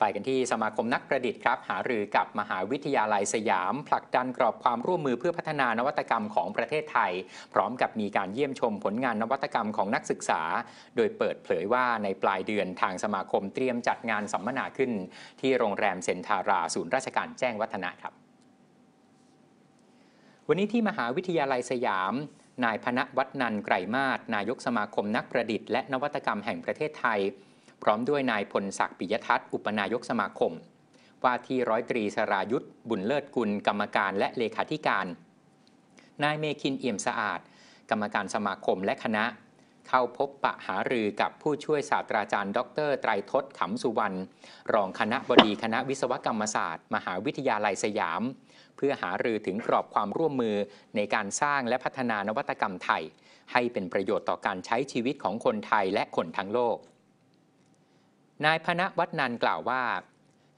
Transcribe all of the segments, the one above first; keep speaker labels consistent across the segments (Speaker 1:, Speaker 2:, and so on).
Speaker 1: ไปกันที่สมาคมนักประดิษฐ์ครับ หารือกับมหาวิทยาลัยสยาม ผลักดันกรอบความร่วมมือเพื่อพัฒนานวัตกรรมของประเทศไทย พร้อมกับมีการเยี่ยมชมผลงานนวัตกรรมของนักศึกษา โดยเปิดเผยว่าในปลายเดือนทางสมาคมเตรียมจัดงานสัมมนาขึ้นที่โรงแรมเซนทารา ศูนย์ราชการแจ้งวัฒนะครับ วันนี้ที่มหาวิทยาลัยสยาม นายพนวัฒนันไกรมาศนายกสมาคมนักประดิษฐ์และนวัตกรรมแห่งประเทศไทยพร้อมด้วยนายพลศักดิ์ปิยทัศน์ อุปนายกสมาคม ว่าที่ร้อยตรีสรายุทธ์บุญเลิศกุล กรรมการและเลขาธิการ นายเมคินเอี่ยมสะอาด กรรมการสมาคมและคณะ เข้าพบปะหารือกับผู้ช่วยศาสตราจารย์ ดร ไตรทศขำสุวรรณรองคณะบดีคณะวิศวกรรมศาสตร์ มหาวิทยาลัยสยาม เพื่อหารือถึงกรอบความร่วมมือ ในการสร้างและพัฒนานวัตกรรมไทย ให้เป็นประโยชน์ต่อการใช้ชีวิตของคนไทยและคนทั้งโลกนายพนวัฒนันกล่าวว่า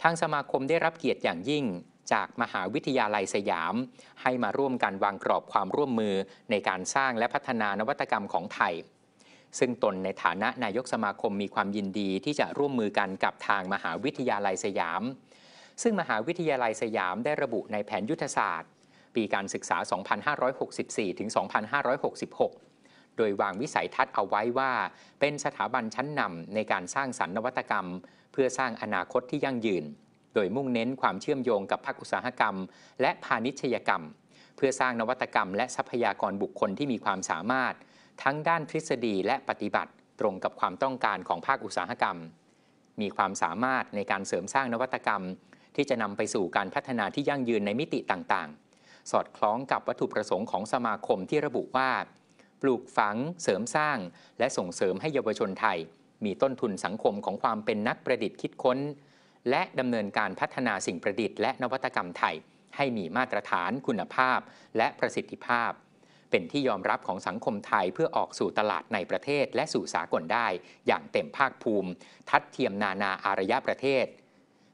Speaker 1: ทางสมาคมได้รับเกียรติอย่างยิ่ง จากมหาวิทยาลัยสยามให้มาร่วมกันวางกรอบความร่วมมือในการสร้างและพัฒนานวัตกรรมของไทย ซึ่งตนในฐานะนายกสมาคมมีความยินดีที่จะร่วมมือกันกับทางมหาวิทยาลัยสยาม ซึ่งมหาวิทยาลัยสยามได้ระบุในแผนยุทธศาสตร์ปีการศึกษา 2564-2566โดยวางวิสัยทัศน์เอาไว้ว่า เป็นสถาบันชั้นนำในการสร้างสรรค์นวัตกรรม เพื่อสร้างอนาคตที่ยั่งยืน โดยมุ่งเน้นความเชื่อมโยงกับภาคอุตสาหกรรม และพาณิชยกรรม เพื่อสร้างนวัตกรรมและทรัพยากรบุคคลที่มีความสามารถ ทั้งด้านทฤษฎีและปฏิบัติตรงกับความต้องการของภาคอุตสาหกรรม มีความสามารถในการเสริมสร้างนวัตกรรม ที่จะนำไปสู่การพัฒนาที่ยั่งยืนในมิติต่างๆ สอดคล้องกับวัตถุประสงค์ของสมาคมที่ระบุว่าปลูกฝังเสริมสร้าง และส่งเสริมให้เยาวชนไทย มีต้นทุนสังคมของความเป็นนักประดิษฐ์คิดค้น และดำเนินการพัฒนาสิ่งประดิษฐ์และนวัตกรรมไทย ให้มีมาตรฐานคุณภาพและประสิทธิภาพ เป็นที่ยอมรับของสังคมไทยเพื่อออกสู่ตลาดในประเทศและสู่สากลได้อย่างเต็มภาคภูมิ ทัดเทียมนานาอารยะประเทศ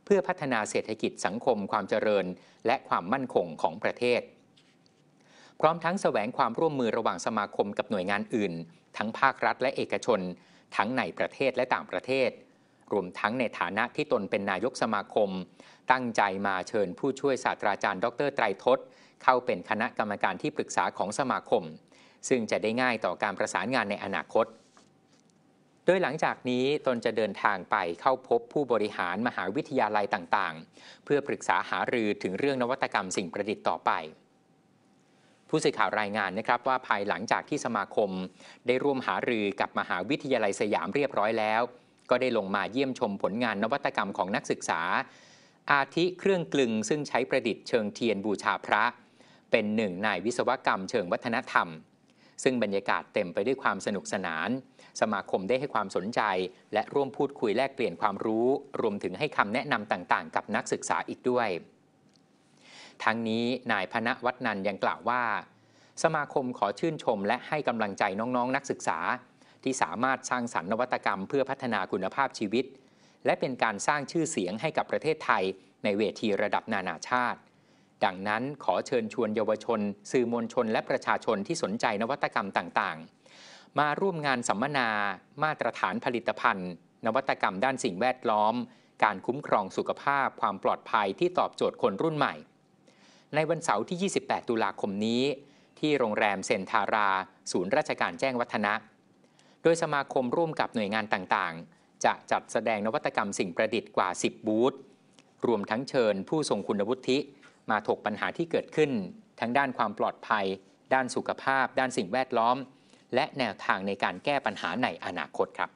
Speaker 1: เพื่อพัฒนาเศรษฐกิจสังคมความเจริญ และความมั่นคงของประเทศพร้อมทั้งแสวงความร่วมมือระหว่างสมาคมกับหน่วยงานอื่น ทั้งภาครัฐและเอกชน ทั้งในประเทศและต่างประเทศรวมทั้งในฐานะที่ตนเป็นนายกสมาคม ตั้งใจมาเชิญผู้ช่วยศาสตราจารย์ดร ไตรทศ เข้าเป็นคณะกรรมการที่ปรึกษาของสมาคม ซึ่งจะได้ง่ายต่อการประสานงานในอนาคตโดยหลังจากนี้ตนจะเดินทางไปเข้าพบผู้บริหารมหาวิทยาลัยต่างๆ เพื่อปรึกษาหารือถึงเรื่องนวัตกรรมสิ่งประดิษฐ์ต่อไปผู้สื่อข่าวรายงานนะครับว่าภายหลังจากที่สมาคม ได้ร่วมหารือกับมหาวิทยาลัยสยามเรียบร้อยแล้ว ก็ได้ลงมาเยี่ยมชมผลงานนวัตกรรมของนักศึกษา อาทิเครื่องกลึงซึ่งใช้ประดิษฐ์เชิงเทียนบูชาพระ เป็นหนึ่งในวิศวกรรมเชิงวัฒนธรรม ซึ่งบรรยากาศเต็มไปด้วยความสนุกสนาน สมาคมได้ให้ความสนใจ และร่วมพูดคุยแลกเปลี่ยนความรู้ รวมถึงให้คำแนะนำต่างๆ กับนักศึกษาอีกด้วยทั้งนี้ นายพนวัฒนันยังกล่าวว่า สมาคมขอชื่นชมและให้กำลังใจน้อง ๆ นักศึกษา ที่สามารถสร้างสรรค์นวัตกรรมเพื่อพัฒนาคุณภาพชีวิต และเป็นการสร้างชื่อเสียงให้กับประเทศไทย ในเวทีระดับนานาชาติ ดังนั้นขอเชิญชวนเยาวชนสื่อมวลชนและประชาชนที่สนใจนวัตกรรมต่างๆ มาร่วมงานสัมมนา มาตรฐานผลิตภัณฑ์ นวัตกรรมด้านสิ่งแวดล้อม การคุ้มครองสุขภาพความปลอดภัยที่ตอบโจทย์คนรุ่นใหม่ในวันเสาร์ที่ 28 ตุลาคมนี้ ที่โรงแรมเซนทารา ศูนย์ราชการแจ้งวัฒนะ โดยสมาคมร่วมกับหน่วยงานต่าง ๆ จะจัดแสดงนวัตกรรมสิ่งประดิษฐ์กว่า 10 บูธ รวมทั้งเชิญผู้ทรงคุณวุฒิมาถกปัญหาที่เกิดขึ้น ทั้งด้านความปลอดภัย ด้านสุขภาพ ด้านสิ่งแวดล้อม และแนวทางในการแก้ปัญหาในอนาคตครับ